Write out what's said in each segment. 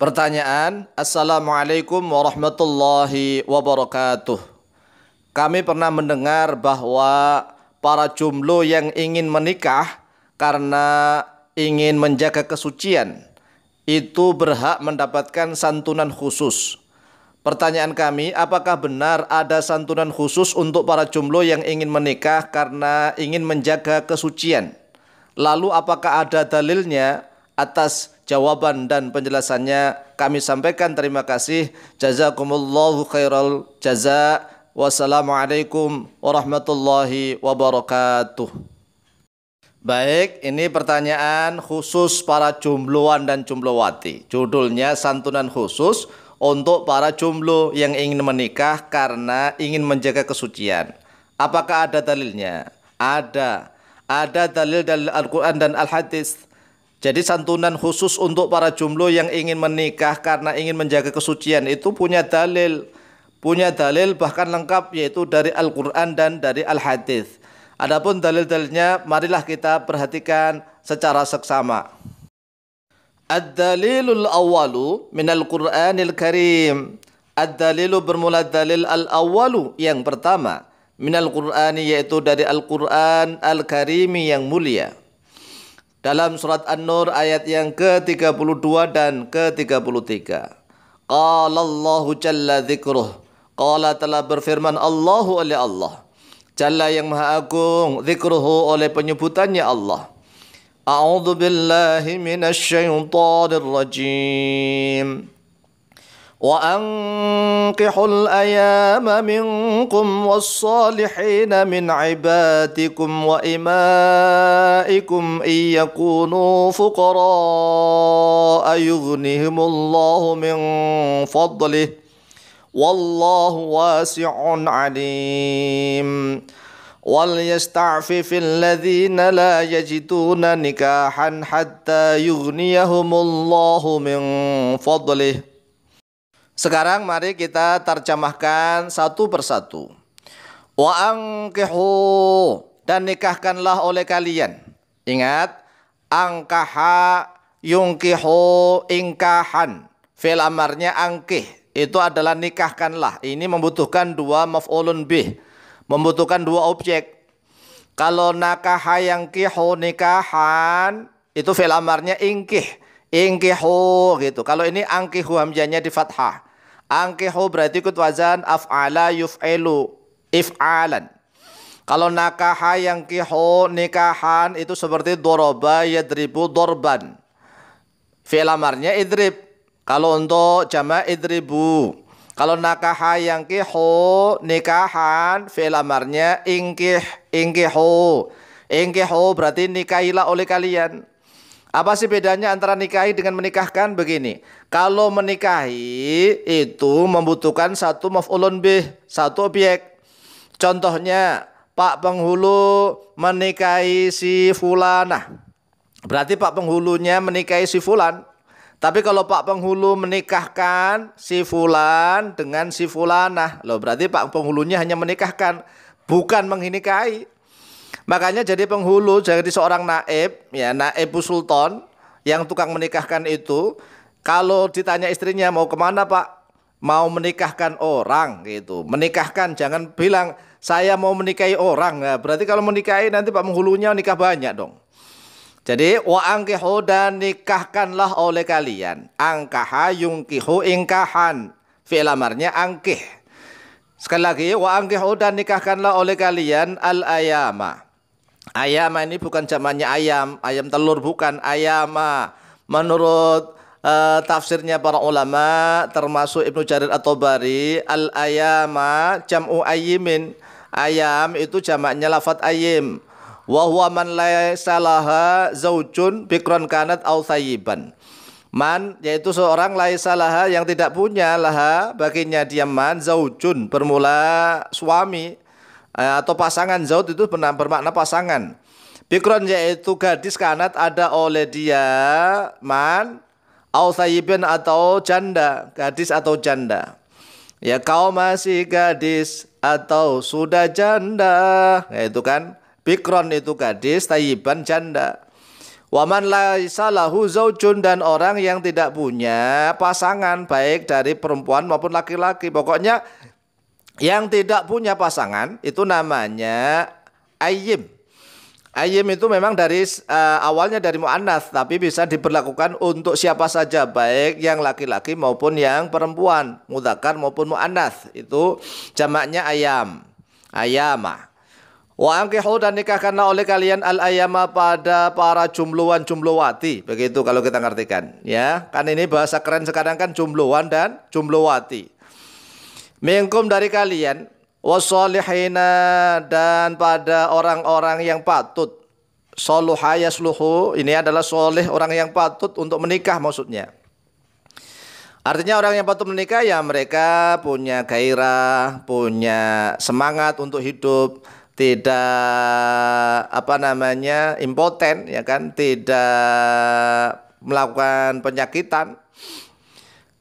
Pertanyaan, Assalamualaikum warahmatullahi wabarakatuh. Kami pernah mendengar bahwa para jumlu yang ingin menikah karena ingin menjaga kesucian itu berhak mendapatkan santunan khusus. Pertanyaan kami, apakah benar ada santunan khusus untuk para jumlo yang ingin menikah karena ingin menjaga kesucian? Lalu apakah ada dalilnya atas jawaban dan penjelasannya kami sampaikan. Terima kasih. Jazakumullahu khairal jaza. Wassalamualaikum warahmatullahi wabarakatuh. Baik, ini pertanyaan khusus para jumbloan dan jumblowati. Judulnya santunan khusus untuk para jumblo yang ingin menikah karena ingin menjaga kesucian. Apakah ada dalilnya? Ada. Ada dalil dari Al-Quran dan Al-Hadis. Jadi santunan khusus untuk para jumlo yang ingin menikah karena ingin menjaga kesucian itu punya dalil. Punya dalil bahkan lengkap yaitu dari Al-Quran dan dari Al-Hadith. Adapun dalil-dalilnya marilah kita perhatikan secara seksama. Ad-dalilul awalu minal Qur'anil karim. Ad-dalilu bermula dalil al-awalu yang pertama. Minal Qur'ani yaitu dari Al-Quran Al-Karimi yang mulia dalam surat An-Nur ayat yang ke-32 dan ke-33. Qala Allahu jalla dzikruh. Qala telah berfirman Allahu oleh Allah. Jalla yang Maha Agung, dzikruhu oleh penyebutannya Allah. A'udzu billahi minasy syaithanir rajim. وأنقحوا الأيام منكم والصالحين من عبادكم وإمائكم إن يكونوا فقراء يغنهم الله من فضله والله واسع عليم وليستعفف الذين لا يجدون نكاحا حتى يغنيهم الله من فضله Sekarang mari kita terjemahkan satu persatu. Wa angkihu dan nikahkanlah oleh kalian. Ingat, angkaha yungkihu ingkahan. Fil amarnya angkih. Itu adalah nikahkanlah. Ini membutuhkan dua maf'ulun bih. Membutuhkan dua objek. Kalau nakaha kihu nikahan, itu fil amarnya ingkih. Ingkihu gitu. Kalau ini angkihu hamjanya di fathah. Angkihu berarti ikut wazan af'ala yuf'ilu. If'alan. Kalau nakaha yang kiho nikahan itu seperti doroba yadribu dorban. Filamarnya idrip. idrib. Kalau untuk jama idribu. Kalau nakaha yang kiho nikahan filamarnya ingkih ingkihu. Ingkihu berarti nikahilah oleh kalian. Apa sih bedanya antara nikahi dengan menikahkan? Begini, kalau menikahi itu membutuhkan satu maf'ulun bih, satu objek. Contohnya, Pak penghulu menikahi si fulanah. Berarti Pak penghulunya menikahi si fulan. Tapi kalau Pak penghulu menikahkan si fulan dengan si fulanah, loh berarti Pak penghulunya hanya menikahkan, bukan menikahi. Makanya jadi penghulu, jadi seorang naib, ya naib sultan yang tukang menikahkan itu, kalau ditanya istrinya mau kemana pak, mau menikahkan orang gitu, menikahkan jangan bilang saya mau menikahi orang, nah, berarti kalau menikahi nanti pak penghulunya nikah banyak dong. Jadi wa angkiho dan nikahkanlah oleh kalian. Angkaha yungkiho ingkahan. filamarnya angkeh. angkih. Sekali lagi wa angkiho dan nikahkanlah oleh kalian al ayama Ayama ini bukan zamannya ayam, ayam telur bukan ayama. Ah. Menurut uh, tafsirnya para ulama termasuk Ibnu Jarir atau Bari, al-ayama jam'u ayimin Ayam itu jamaknya lafat ayim. Wa huwa man laysa zaujun bikron kanat au thayyiban. Man yaitu seorang lay salaha yang tidak punya laha baginya dia man zaujun bermula suami Eh, atau pasangan zaud itu benar bermakna pasangan. Bikron yaitu gadis kanat ada oleh dia man au atau janda, gadis atau janda. Ya kau masih gadis atau sudah janda, ya itu kan. Bikron itu gadis, tayiban janda. Waman laisa lahu zaujun dan orang yang tidak punya pasangan baik dari perempuan maupun laki-laki. Pokoknya yang tidak punya pasangan itu namanya ayim. Ayim itu memang dari uh, awalnya dari muannas tapi bisa diberlakukan untuk siapa saja baik yang laki-laki maupun yang perempuan, mudakar maupun muannas. Itu jamaknya ayam. Ayama. Wa ankihu dan nikahkanlah oleh kalian al ayama pada para jumluan jumluwati. Begitu kalau kita ngertikan, ya. Kan ini bahasa keren sekarang kan jumluan dan jumluwati. Mingkum dari kalian wasolihina dan pada orang-orang yang patut. soluhaya yasluhu ini adalah solih orang yang patut untuk menikah maksudnya. Artinya orang yang patut menikah ya mereka punya gairah, punya semangat untuk hidup, tidak apa namanya impoten ya kan, tidak melakukan penyakitan.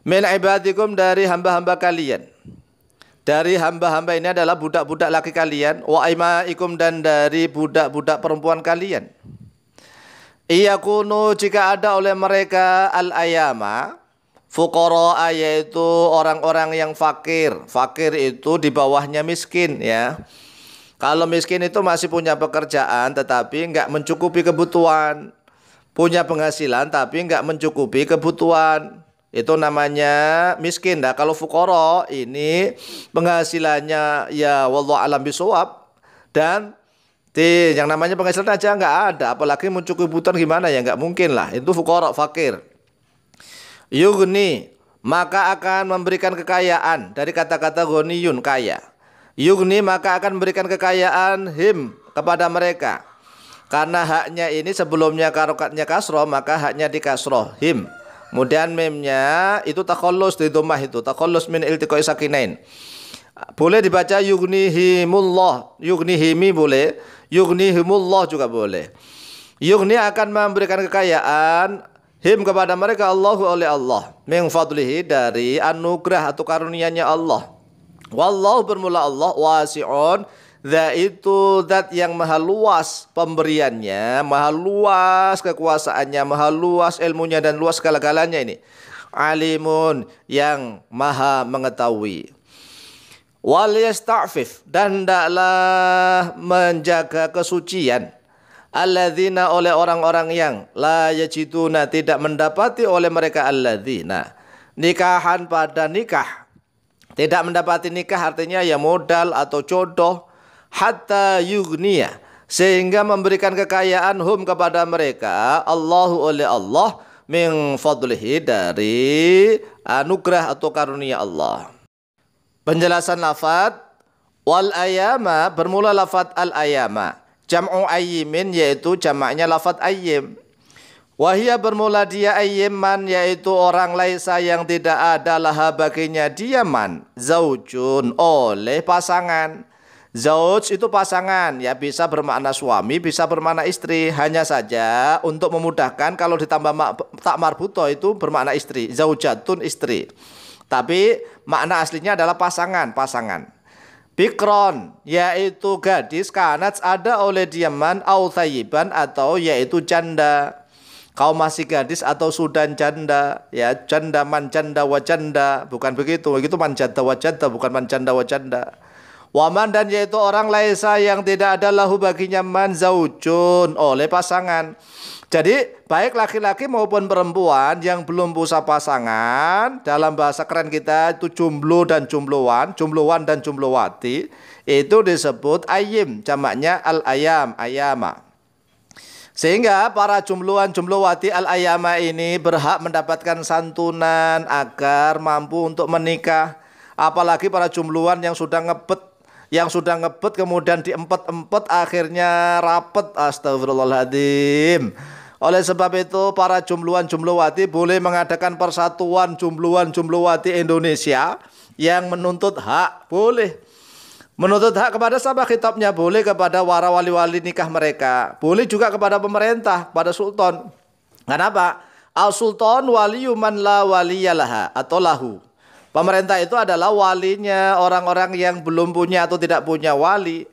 Min ibadikum dari hamba-hamba kalian dari hamba-hamba ini adalah budak-budak laki kalian wa imaikum dan dari budak-budak perempuan kalian Iya kuno jika ada oleh mereka al ayama fuqara itu orang-orang yang fakir fakir itu di bawahnya miskin ya kalau miskin itu masih punya pekerjaan tetapi nggak mencukupi kebutuhan punya penghasilan tapi nggak mencukupi kebutuhan itu namanya miskin. Nah, kalau fukoro ini penghasilannya ya wallah alam bisawab dan di yang namanya penghasilan aja nggak ada, apalagi mencukupi kebutuhan gimana ya nggak mungkin lah. Itu fukoro fakir. Yugni maka akan memberikan kekayaan dari kata-kata goniyun kaya. Yugni maka akan memberikan kekayaan him kepada mereka. Karena haknya ini sebelumnya karokatnya kasroh maka haknya di kasroh him Kemudian memnya itu takolos di domah itu, takolos min iltiqai sakinain. Boleh dibaca yugni himi boleh, yughnihimullah juga boleh. Yugni akan memberikan kekayaan him kepada mereka Allah oleh Allah. Min fadlihi dari anugerah atau karunia Allah. Wallahu bermula Allah wasi'un Zat itu zat yang maha luas pemberiannya, maha luas kekuasaannya, maha luas ilmunya dan luas segala-galanya ini. Alimun yang maha mengetahui. Wal yasta'fif dan daklah menjaga kesucian. Alladzina oleh orang-orang yang la yajiduna tidak mendapati oleh mereka alladzina nikahan pada nikah. Tidak mendapati nikah artinya ya modal atau jodoh hatta yugniya sehingga memberikan kekayaan hum kepada mereka Allahu oleh Allah min dari anugerah atau karunia Allah. Penjelasan lafad wal ayama bermula lafad al ayama. Jam'u ayyimin yaitu jamaknya lafad ayim Wahia bermula dia ayyiman yaitu orang laisa yang tidak ada laha baginya dia man zaujun oleh pasangan. Zauj itu pasangan ya bisa bermakna suami bisa bermakna istri hanya saja untuk memudahkan kalau ditambah mak tak marbuto itu bermakna istri zaujatun istri tapi makna aslinya adalah pasangan pasangan bikron yaitu gadis kanat ada oleh diaman au thayiban atau yaitu janda kau masih gadis atau sudah janda ya janda manjanda wajanda bukan begitu begitu wa wajanda bukan manjanda wajanda Waman dan yaitu orang laisa yang tidak ada lahu baginya man zaujun oleh pasangan. Jadi baik laki-laki maupun perempuan yang belum punya pasangan dalam bahasa keren kita itu jumblu dan jumloan, jumloan dan jumbluwati itu disebut ayim, jamaknya al ayam, ayama. Sehingga para jumluan jumluwati al ayama ini berhak mendapatkan santunan agar mampu untuk menikah. Apalagi para jumluan yang sudah ngebet yang sudah ngebut kemudian diempet-empet akhirnya rapet astagfirullahaladzim oleh sebab itu para jumluan jumluwati boleh mengadakan persatuan jumluan jumluwati Indonesia yang menuntut hak boleh menuntut hak kepada sabah kitabnya boleh kepada wara wali-wali nikah mereka boleh juga kepada pemerintah pada sultan kenapa al sultan waliuman la waliyalaha atau lahu Pemerintah itu adalah walinya orang-orang yang belum punya atau tidak punya wali.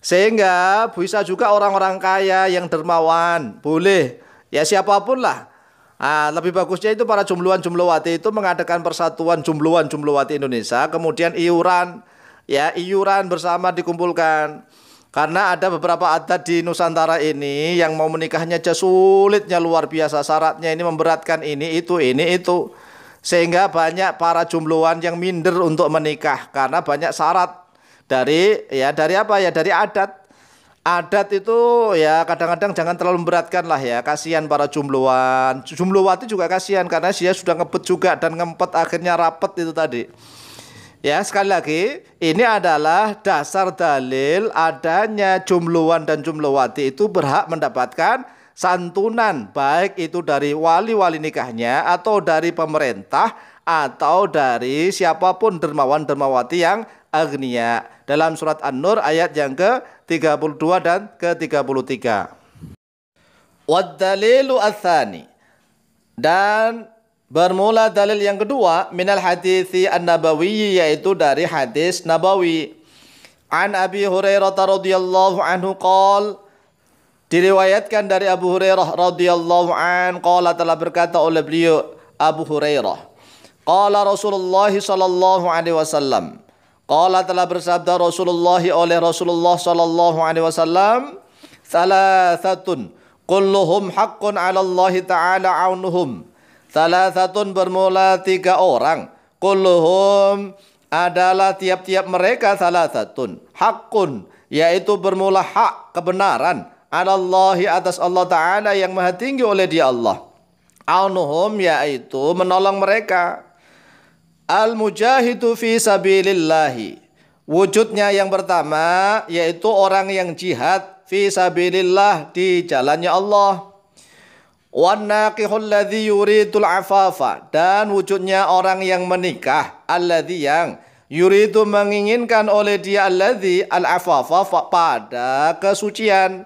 Sehingga bisa juga orang-orang kaya yang dermawan, boleh. Ya siapapun lah. Ah, lebih bagusnya itu para jumluan jumluwati itu mengadakan persatuan jumluan jumluwati Indonesia, kemudian iuran ya iuran bersama dikumpulkan. Karena ada beberapa adat di Nusantara ini yang mau menikahnya aja sulitnya luar biasa syaratnya ini memberatkan ini itu ini itu. Sehingga banyak para jumloan yang minder untuk menikah karena banyak syarat dari ya dari apa ya dari adat. Adat itu ya kadang-kadang jangan terlalu memberatkan lah ya Kasihan para jumloan Jumlowati juga kasihan karena dia sudah ngebet juga Dan ngempet akhirnya rapet itu tadi Ya sekali lagi ini adalah dasar dalil adanya jumluan dan jumlawati itu berhak mendapatkan santunan baik itu dari wali-wali nikahnya atau dari pemerintah atau dari siapapun dermawan dermawati yang agnia dalam surat An-Nur ayat yang ke-32 dan ke-33. Wadalilu athani dan bermula dalil yang kedua minal hadithi an-nabawi yaitu dari hadis nabawi an Abi Hurairah radhiyallahu anhu qala Diriwayatkan dari Abu Hurairah radhiyallahu an qala telah berkata oleh beliau Abu Hurairah. Qala Rasulullah sallallahu alaihi wasallam. Qala telah bersabda Rasulullah oleh Rasulullah sallallahu alaihi wasallam, "Thalathatun kulluhum haqqun 'ala Allah ta'ala 'aunuhum." Thalathatun bermula tiga orang. Kulluhum adalah tiap-tiap mereka salah satun. Hakun, yaitu bermula hak, kebenaran Allah atas Allah Ta'ala yang maha tinggi oleh dia Allah. Aunuhum yaitu menolong mereka. Al-mujahidu fi sabilillahi. Wujudnya yang pertama yaitu orang yang jihad fi sabilillah di jalannya Allah. Wanaqihul ladzi yuridul afafa dan wujudnya orang yang menikah Alladhi yang yuridu menginginkan oleh dia alladhi al afafa pada kesucian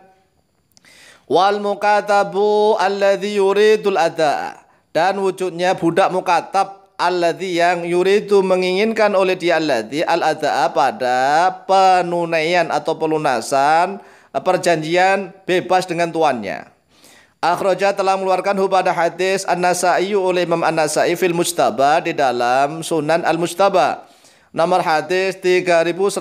wal mukatabu alladhi yuridul ada dan wujudnya budak mukatab alladhi yang yuridu menginginkan oleh dia alladhi al ada pada penunaian atau pelunasan eh, perjanjian bebas dengan tuannya Akhraja telah mengeluarkan pada hadis An-Nasa'i oleh Imam An-Nasa'i fil Mustaba di dalam Sunan Al-Mustaba Nomor hadis 3120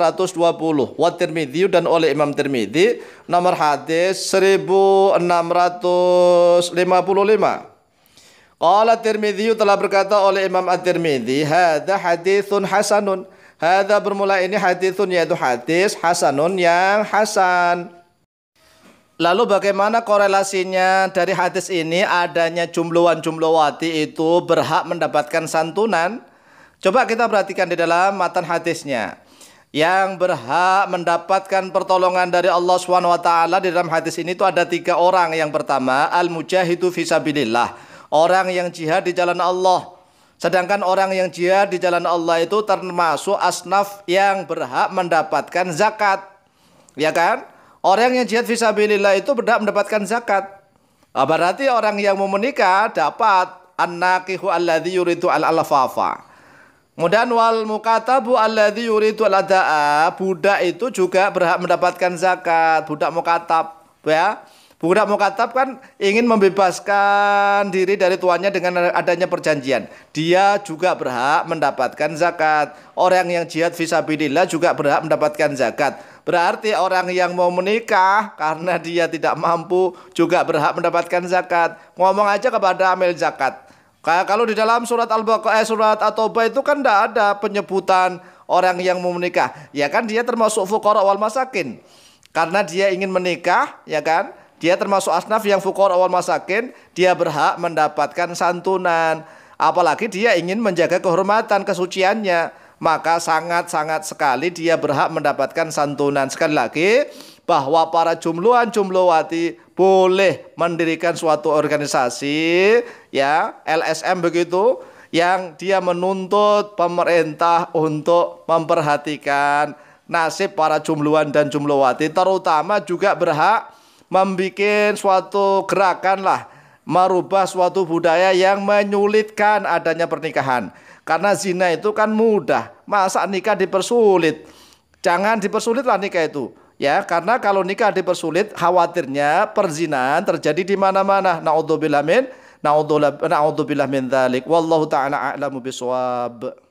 wa Tirmidhi dan oleh Imam Tirmidhi nomor hadis 1655. Qala Tirmidhi telah berkata oleh Imam at tirmidhi Hada haditsun hasanun." Hada bermula ini haditsun yaitu hadis hasanun yang hasan. Lalu bagaimana korelasinya dari hadis ini adanya jumlawan jumlawati itu berhak mendapatkan santunan? Coba kita perhatikan di dalam matan hadisnya. Yang berhak mendapatkan pertolongan dari Allah Swt di dalam hadis ini itu ada tiga orang. Yang pertama, al-mujahidu fisabilillah, orang yang jihad di jalan Allah. Sedangkan orang yang jihad di jalan Allah itu termasuk asnaf yang berhak mendapatkan zakat. Ya kan? Orang yang jihad fisabilillah itu berhak mendapatkan zakat. Ah, berarti orang yang mau menikah dapat an-naqihu alladhi yuridu al-alafafa. Kemudian wal mukatabu alladhi yuridu al-ada'a, budak itu juga berhak mendapatkan zakat, budak mukatab, ya. Budak mukatab kan ingin membebaskan diri dari tuannya dengan adanya perjanjian. Dia juga berhak mendapatkan zakat. Orang yang jihad visabilillah juga berhak mendapatkan zakat. Berarti orang yang mau menikah karena dia tidak mampu juga berhak mendapatkan zakat. Ngomong aja kepada amil zakat kalau di dalam surat Al-Baqarah eh, surat At-Taubah itu kan tidak ada penyebutan orang yang mau menikah. Ya kan dia termasuk fuqara wal masakin. Karena dia ingin menikah, ya kan? Dia termasuk asnaf yang fuqara wal masakin, dia berhak mendapatkan santunan. Apalagi dia ingin menjaga kehormatan, kesuciannya maka sangat-sangat sekali dia berhak mendapatkan santunan. Sekali lagi, bahwa para jumluan jumlowati boleh mendirikan suatu organisasi ya LSM begitu yang dia menuntut pemerintah untuk memperhatikan nasib para jumluan dan jumlowati terutama juga berhak membuat suatu gerakan lah merubah suatu budaya yang menyulitkan adanya pernikahan karena zina itu kan mudah. Masa nikah dipersulit? Jangan dipersulitlah nikah itu. Ya, karena kalau nikah dipersulit, khawatirnya perzinahan terjadi di mana-mana. Naudzubillah min naudzubillah min dzalik. Wallahu taala a'lamu biswab